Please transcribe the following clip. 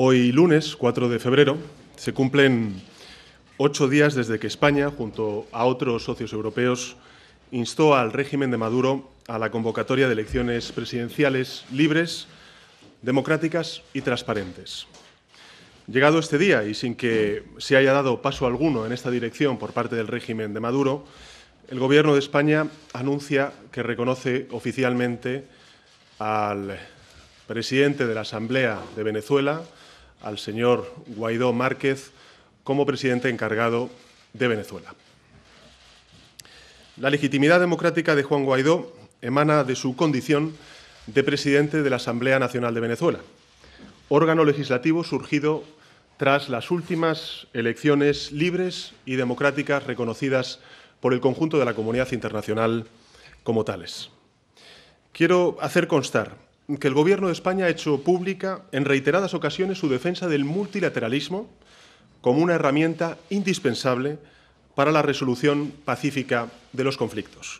Hoy lunes, 4 de febrero, se cumplen ocho días desde que España, junto a otros socios europeos, instó al régimen de Maduro a la convocatoria de elecciones presidenciales libres, democráticas y transparentes. Llegado este día y sin que se haya dado paso alguno en esta dirección por parte del régimen de Maduro, el Gobierno de España anuncia que reconoce oficialmente al presidente de la Asamblea de Venezuela, al señor Guaidó Márquez como presidente encargado de Venezuela. La legitimidad democrática de Juan Guaidó emana de su condición de presidente de la Asamblea Nacional de Venezuela, órgano legislativo surgido tras las últimas elecciones libres y democráticas reconocidas por el conjunto de la comunidad internacional como tales. Quiero hacer constar que el Gobierno de España ha hecho pública en reiteradas ocasiones su defensa del multilateralismo como una herramienta indispensable para la resolución pacífica de los conflictos.